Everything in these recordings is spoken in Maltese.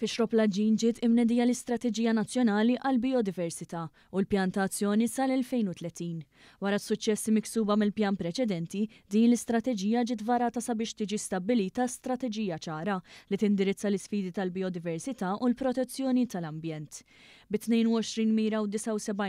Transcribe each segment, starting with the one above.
Fi xrop laġin ġiet imnedija l-Istrateġija Nazzjonali għal Biodiversità u l-pjantazzjoni sal-2030. Wara s-suċċessi miksuba mill-pjan preċedenti, din l-istrateġija ġiet varata sabiex tiġi stabbilita strateġija ċara li tindirizza l-isfidi tal-biodiversità u l-protezzjoni tal-ambjent bi 22 mira u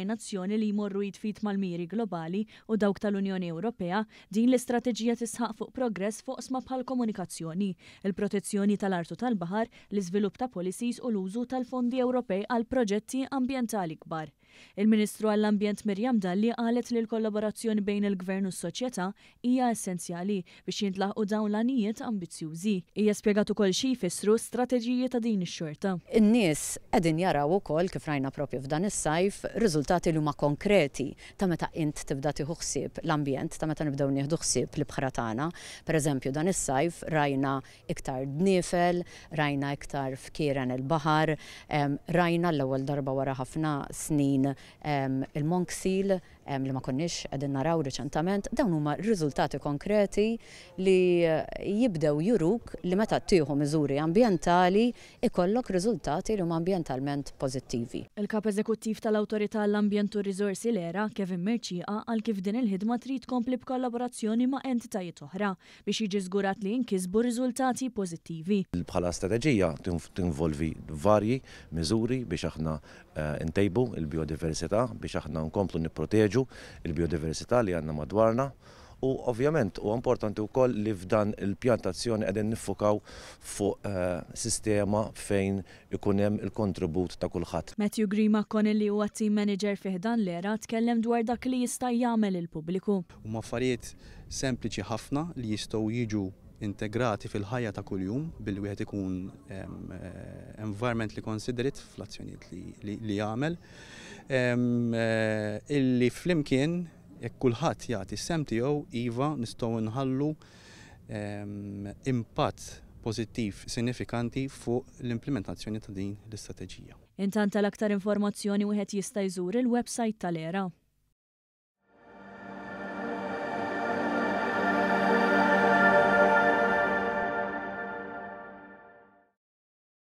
nazzjoni li jmorru jitfit mal-miri globali u dawk tal-Unjoni Ewropea, din l-istrateġija tisħaq fuq progress fuq sma bħal komunikazzjoni, il-protezzjoni tal-artu tal-bahar, l-iżvilupp ta' policies u l-użu tal-fondi Ewropej għal proġetti ambientali kbar. Il-Ministru għall-Ambjent Mirjam Dalli qalet li l-kollaborazzjoni bejn il-Gvern u s-soċjetà hija essenzjali biex jintlaħqu dawn l-anijiet ambizzjużi. Hija spjegat ukoll xi jfissru strateġiji ta' din ix-xorta. In-nies qegħdin jaraw ukoll kif rajna propju f'dan is-sajf riżultati li huma konkreti ta' meta int tibda tieħu ħsieb l-ambjent, ta' meta nibdew nieħdu ħsieb l ibħra tagħna. Pereżempju dan is-sajf rajna iktar dnifel, rajna iktar fkieren il-baħar, rajna l-ewwel darba wara ħafna snin euh, manque li ma konniex għedin naraw reċentament, dawn huma riżultati konkreti li eh, jibdew juruk li meta tieħu miżuri ambientali ikollok riżultati li huma ambientalment pożittivi. Il-kap eżekuttiv tal-Awtorità l-Ambjent u l Lera Kevin Merċiqa għal kif din il-ħidma trid kompli b'kollaborazzjoni ma' entitajiet oħra biex jiġi żgurat li jinkisbu riżultati pożittivi. Bħala strateġija tinvolvi varji miżuri biex aħna eh, ntejbu il-biodiversità biex aħna nkomplu nipproteġu nħarġu il-biodiversità li għandna madwarna u ovvjament u importanti u koll li f'dan il-pjantazzjoni għedin nifukaw fuq uh, sistema fejn ikunem il-kontribut ta' kulħadd. Matthew Grima kon li huwa team manager fiħdan l-era tkellem dwar dak li jista' jagħmel il-pubbliku. U maffariet sempliċi ħafna li jistgħu jiġu integrati fil-ħajja ta' kuljum bil wieħed ikun eh, environment li considerate fl-azzjonijiet li jagħmel eh, illi flimkien jekk kulħadd jagħti sem tiegħu iva nistgħu nħallu impatt pożittiv sinifikanti fuq l-implementazzjoni ta' din l-istrateġija. Intant tal-aktar informazzjoni wieħed jista' jżur il-website tal-era.